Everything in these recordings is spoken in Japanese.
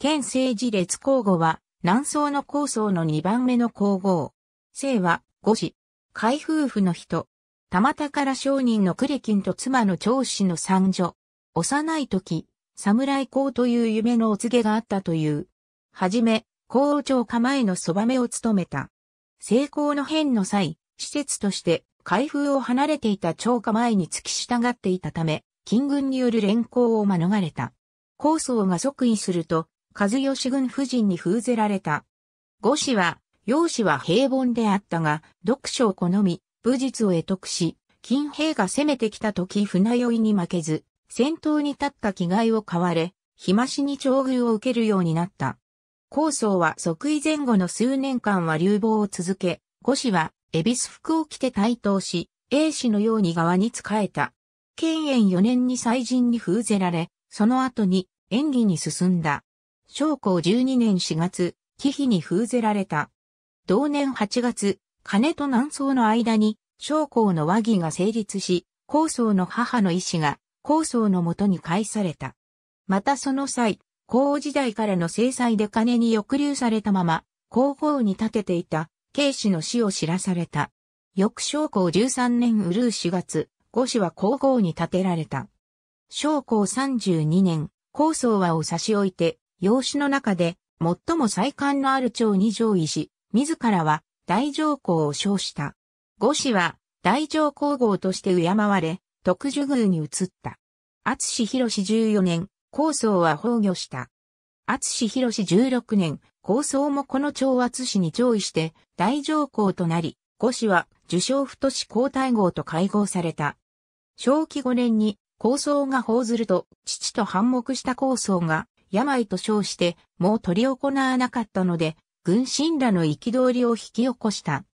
県政治列皇后は、南宋の皇宗の2番目の皇后。姓は、五子。海夫婦の人。たたまから商人のクレキンと妻の長子の三女。幼い時、侍公という夢のお告げがあったという。はじめ、皇后庁構えのそばめを務めた。成功の変の際、施設として、開封を離れていた長家前に付き従っていたため、金軍による連行を免れた。皇宗が即位すると、和義軍夫人に封ぜられた。五氏は、容姿は平凡であったが、読書を好み、武術を得得し、金兵が攻めてきた時船酔いに負けず、戦闘に立った着替えを買われ、日増しに調遇を受けるようになった。高僧は即位前後の数年間は流亡を続け、五氏は、恵比寿服を着て台頭し、英氏のように側に仕えた。建炎4年に祭人に封ぜられ、その後に演技に進んだ。将校12年4月、忌避に封ぜられた。同年8月、金と南宋の間に、将校の和議が成立し、高宗の母の意志が、高宗のもとに返された。またその際、高王時代からの制裁で金に抑留されたまま、広報に立てていた、慶氏の死を知らされた。翌将校13年うるう4月、五子は皇后に立てられた。将校32年、高宗和を差し置いて、養子の中で最も最官のある長に上位し、自らは大上皇を称した。五子は大上皇后として敬われ、特殊宮に移った。厚志博士14年、高僧は崩御した。厚志博士16年、高僧もこの長厚志に上位して大上皇となり、五子は受賞太子皇太后と会合された。正規5年に高僧が報ずると、父と反目した高僧が病と称して、もう取り行わなかったので、軍神らの憤りを引き起こした。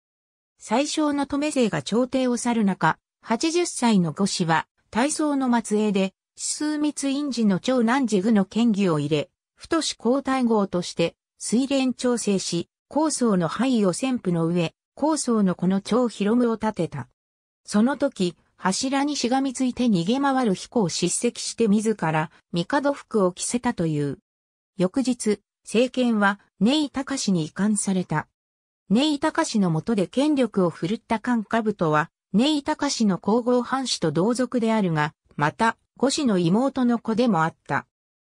最小の留勢が朝廷を去る中、80歳の御子は、大宗の末裔で、数密院寺の長男寺具の権議を入れ、太子皇太后として、水蓮調整し、高層の範囲を旋布の上、高層のこの長広務を建てた。その時、柱にしがみついて逃げ回る彦を叱責して自ら、帝服を着せたという。翌日、政権は、ネイ隆に遺憾された。ネイ隆の下で権力を振るった官下部とは、ネイ隆の皇后藩士と同族であるが、また、五子の妹の子でもあった。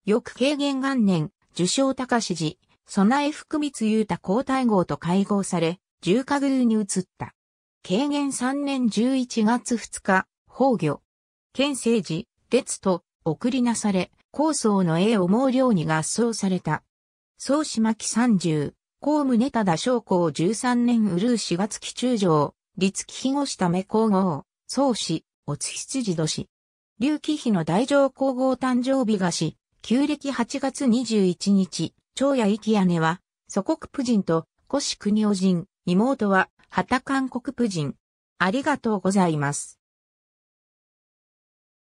翌軽元元年、受賞隆氏備え福光雄太皇太后と会合され、重下宮に移った。慶元3年11月2日、崩御。県政治、列と送りなされ、高僧の栄を毛量に合奏された。宗島巻30、公務ネタダ将校13年うるう四月期中将、立期肥後下目皇后、宗氏、おつ羊年。劉貴妃の大乗皇后誕生日がし、旧暦8月21日、長屋生き姉は、祖国夫人と、古子国お人、妹は、畑韓国プ人。ありがとうございます。